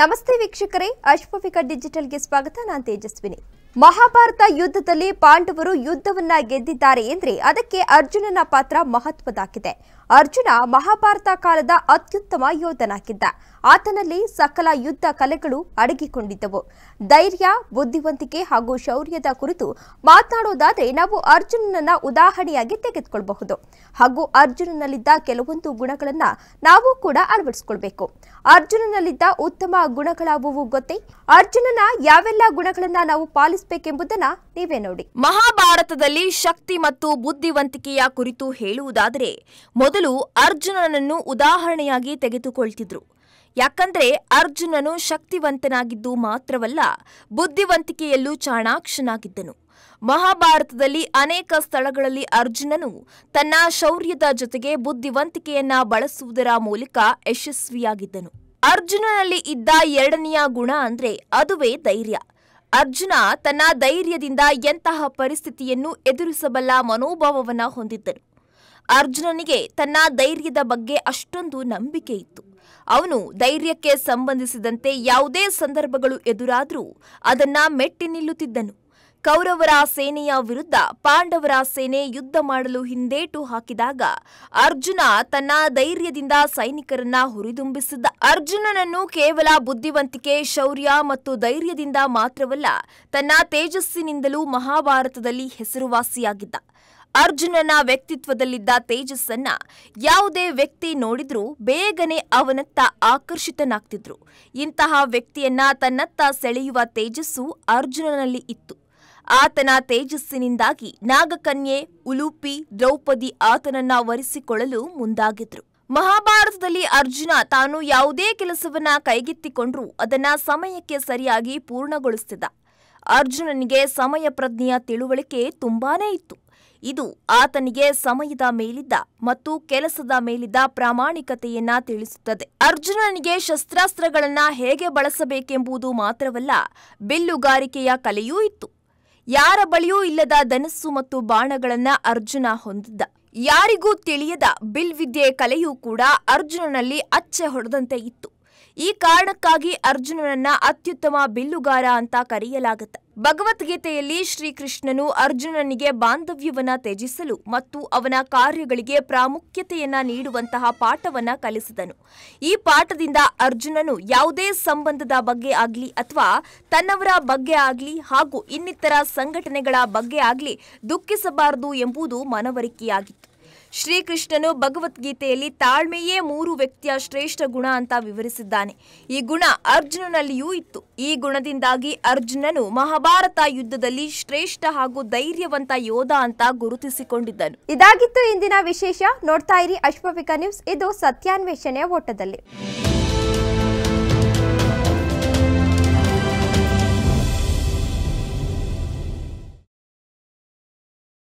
ನಮಸ್ತೆ ವೀಕ್ಷಕರೇ ಅಶ್ವವಿಕ ಡಿಜಿಟಲ್ಗೆ ಸ್ವಾಗತ ನಾನು ತೇಜಸ್ವಿನಿ ಮಹಾಭಾರತ ಯುದ್ಧದಲ್ಲಿ ಪಾಂಡವರು ಯುದ್ಧವನ್ನ ಗೆದ್ದಿದ್ದಾರೆ ಎಂದ್ರೆ ಅದಕ್ಕೆ ಅರ್ಜುನನ ಪಾತ್ರ ಮಹತ್ವದಾಗಿದೆ ಅರ್ಜುನ ಮಹಾಭಾರತ ಕಾಲದ ಅತ್ಯುತ್ತಮ ಯೋಧನಾಗಿದ್ದ ಆತನಲ್ಲಿ ಸಕಲ ಯುದ್ಧ ಕಲೆಗಳು ಅಡಗಿಕೊಂಡಿದ್ದವು ಧೈರ್ಯ ಬುದ್ಧಿವಂತಿಕೆ ಹಾಗೂ ಶೌರ್ಯದ ಕುರಿತು ಮಾತನಾಡೋದಾದರೆ ನಾವು ಅರ್ಜುನನನ್ನ ಉದಾಹರಣೆಯಾಗಿ ತೆಗೆದುಕೊಳ್ಳಬಹುದು ಹಾಗೂ ಅರ್ಜುನನಲ್ಲಿದ್ದ ಕೆಲವೊಂದು ಗುಣಗಳನ್ನ ನಾವು ಕೂಡ ಅಳವಡಿಸಿಕೊಳ್ಬೇಕು ಅರ್ಜುನನಲ್ಲಿದ್ದ ಉತ್ತಮ ಗುಣಗಳಾವುವು ಗೊತ್ತೇ ಅರ್ಜುನನ ಯಾವೆಲ್ಲ ಗುಣಗಳನ್ನ ನಾವು ಪಾಲಿಸಬೇಕೆಂಬುದನ್ನ ನೀವೇ ನೋಡಿ ಮಹಾಭಾರತದಲ್ಲಿ ಶಕ್ತಿ ಮತ್ತು ಬುದ್ಧಿವಂತಿಕೆಯ ಕುರಿತು ಹೇಳುವುದಾದರೆ ಮೊದಲು ಮೊದಲು ಅರ್ಜುನನನ್ನು ಉದಾಹರಣೆಯಾಗಿ ತೆಗೆದುಕೊಳ್ತಿದ್ರು ಯಾಕಂದ್ರೆ ಅರ್ಜುನನು ಶಕ್ತಿವಂತನಾಗಿದ್ದು ಮಾತ್ರವಲ್ಲ ಬುದ್ಧಿವಂತಿಕೆಯಲ್ಲೂ ಚಾಣಾಕ್ಷನಾಗಿದ್ದನು ಮಹಾಭಾರತದಲ್ಲಿ ಅನೇಕ ಸ್ಥಳಗಳಲ್ಲಿ ಅರ್ಜುನನು ತನ್ನ ಶೌರ್ಯದ ಜೊತೆಗೆ ಬುದ್ಧಿವಂತಿಕೆಯನ್ನ ಬಳಸುವುದರ ಮೂಲಕ ಯಶಸ್ವಿಯಾಗಿದ್ದನು ಅರ್ಜುನನಲ್ಲಿ ಇದ್ದ ಎರಡನೆಯ ಗುಣ ಅಂದ್ರೆ ಅದುವೇ ಧೈರ್ಯ ಅರ್ಜುನ ತನ್ನ ಧೈರ್ಯದಿಂದ ಎಂತಹ ಪರಿಸ್ಥಿತಿಯನ್ನು ಎದುರಿಸಬಲ್ಲ ಮನೋಭಾವವನ್ನು ಹೊಂದಿದ್ದನು ಅರ್ಜುನನಿಗೆ ತನ್ನ ಧೈರ್ಯದ ಬಗ್ಗೆ ಅಷ್ಟೊಂದು ನಂಬಿಕೆ ಇತ್ತು ಅವನು ಧೈರ್ಯಕ್ಕೆ ಸಂಬಂಧಿಸಿದಂತೆ ಯಾವುದೇ ಸಂದರ್ಭಗಳು ಎದುರಾದರೂ ಅದನ್ನ ಮೆಟ್ಟಿ ನಿಲ್ಲುತ್ತಿದ್ದನು ಕೌರವರ ಸೇನೆಯ ವಿರುದ್ಧ ಪಾಂಡವರ ಸೇನೆ ಯುದ್ಧ ಮಾಡಲು ಹಿಂದೇಟು ಹಾಕಿದಾಗ ಅರ್ಜುನ ತನ್ನ ಧೈರ್ಯದಿಂದ ಸೈನಿಕರನ್ನ ಹುರಿದುಂಬಿಸಿದ್ದ ಅರ್ಜುನನನ್ನು ಕೇವಲ ಬುದ್ಧಿವಂತಿಕೆ ಶೌರ್ಯ ಮತ್ತು ಧೈರ್ಯದಿಂದ ಮಾತ್ರವಲ್ಲ ತನ್ನ ತೇಜಸ್ಸಿನಿಂದಲೂ ಮಹಾಭಾರತದಲ್ಲಿ ಹೆಸರುವಾಸಿಯಾಗಿದ್ದ ಅರ್ಜುನನ ವ್ಯಕ್ತಿತ್ವದಲ್ಲಿದ್ದ ತೇಜಸ್ಸನ್ನ ಯಾವುದೇ ವ್ಯಕ್ತಿ ನೋಡಿದ್ರೂ ಬೇಗನೆ ಅವನತ್ತ ಆಕರ್ಷಿತನಾಗ್ತಿದ್ರು ಇಂತಹ ವ್ಯಕ್ತಿಯನ್ನ ತನ್ನತ್ತ ಸೆಳೆಯುವ ತೇಜಸ್ಸು ಅರ್ಜುನನಲ್ಲಿ ಇತ್ತು ಆತನ ತೇಜಸ್ಸಿನಿಂದಾಗಿ ನಾಗಕನ್ಯೆ ಉಲುಪಿ ದ್ರೌಪದಿ ಆತನನ್ನ ವರಿಸಿಕೊಳ್ಳಲು ಮುಂದಾಗಿದ್ರು ಮಹಾಭಾರತದಲ್ಲಿ ಅರ್ಜುನ ತಾನು ಯಾವುದೇ ಕೆಲಸವನ್ನ ಕೈಗೆತ್ತಿಕೊಂಡ್ರೂ ಅದನ್ನ ಸಮಯಕ್ಕೆ ಸರಿಯಾಗಿ ಪೂರ್ಣಗೊಳಿಸ್ತಿದ್ದ ಅರ್ಜುನನಿಗೆ ಸಮಯ ಪ್ರಜ್ಞೆಯ ತಿಳುವಳಿಕೆ ತುಂಬಾನೇ ಇತ್ತು ಇದು ಆತನಿಗೆ ಸಮಯದ ಮೇಲಿದ್ದ ಮತ್ತು ಕೆಲಸದ ಮೇಲಿದ್ದ ಪ್ರಾಮಾಣಿಕತೆಯನ್ನ ತಿಳಿಸುತ್ತದೆ ಅರ್ಜುನನಿಗೆ ಶಸ್ತ್ರಾಸ್ತ್ರಗಳನ್ನ ಹೇಗೆ ಬಳಸಬೇಕೆಂಬುದು ಮಾತ್ರವಲ್ಲ ಬಿಲ್ಲುಗಾರಿಕೆಯ ಕಲೆಯೂ ಇತ್ತು ಯಾರ ಬಳಿಯೂ ಇಲ್ಲದ ಧನಸ್ಸು ಮತ್ತು ಬಾಣಗಳನ್ನ ಅರ್ಜುನ ಹೊಂದಿದ್ದ ಯಾರಿಗೂ ತಿಳಿಯದ ಬಿಲ್ವಿದ್ಯೆ ಕಲೆಯೂ ಕೂಡ ಅರ್ಜುನನಲ್ಲಿ ಅಚ್ಚೆ ಹೊಡೆದಂತೆ ಇತ್ತು ಈ ಕಾರಣಕ್ಕಾಗಿ ಅರ್ಜುನನನ್ನ ಅತ್ಯುತ್ತಮ ಬಿಲ್ಲುಗಾರ ಅಂತ ಕರೆಯಲಾಗುತ್ತೆ ಭಗವದ್ಗೀತೆಯಲ್ಲಿ ಶ್ರೀಕೃಷ್ಣನು ಅರ್ಜುನನಿಗೆ ಬಾಂಧವ್ಯವನ್ನ ತ್ಯಜಿಸಲು ಮತ್ತು ಅವನ ಕಾರ್ಯಗಳಿಗೆ ಪ್ರಾಮುಖ್ಯತೆಯನ್ನ ನೀಡುವಂತಹ ಪಾಠವನ್ನ ಕಲಿಸಿದನು ಈ ಪಾಠದಿಂದ ಅರ್ಜುನನು ಯಾವುದೇ ಸಂಬಂಧದ ಬಗ್ಗೆ ಆಗಲಿ ಅಥವಾ ತನ್ನವರ ಬಗ್ಗೆ ಆಗಲಿ ಹಾಗೂ ಇನ್ನಿತರ ಸಂಘಟನೆಗಳ ಬಗ್ಗೆ ಆಗಲಿ ದುಃಖಿಸಬಾರದು ಎಂಬುದು ಮನವರಿಕೆಯಾಗಿತ್ತು ಶ್ರೀಕೃಷ್ಣನು ಭಗವದ್ಗೀತೆಯಲ್ಲಿ ತಾಳ್ಮೆಯೇ ಮೂರು ವ್ಯಕ್ತಿಯ ಶ್ರೇಷ್ಠ ಗುಣ ಅಂತ ವಿವರಿಸಿದ್ದಾನೆ ಈ ಗುಣ ಅರ್ಜುನನಲ್ಲಿಯೂ ಇತ್ತು ಈ ಗುಣದಿಂದಾಗಿ ಅರ್ಜುನನು ಮಹಾಭಾರತ ಯುದ್ಧದಲ್ಲಿ ಶ್ರೇಷ್ಠ ಹಾಗೂ ಧೈರ್ಯವಂತ ಯೋಧ ಅಂತ ಗುರುತಿಸಿಕೊಂಡಿದ್ದನು ಇದಾಗಿತ್ತು ಇಂದಿನ ವಿಶೇಷ ನೋಡ್ತಾ ಇರಿ ಅಶ್ವವಿಕ ನ್ಯೂಸ್ ಇದು ಸತ್ಯಾನ್ವೇಷಣೆಯ ಓಟದಲ್ಲಿ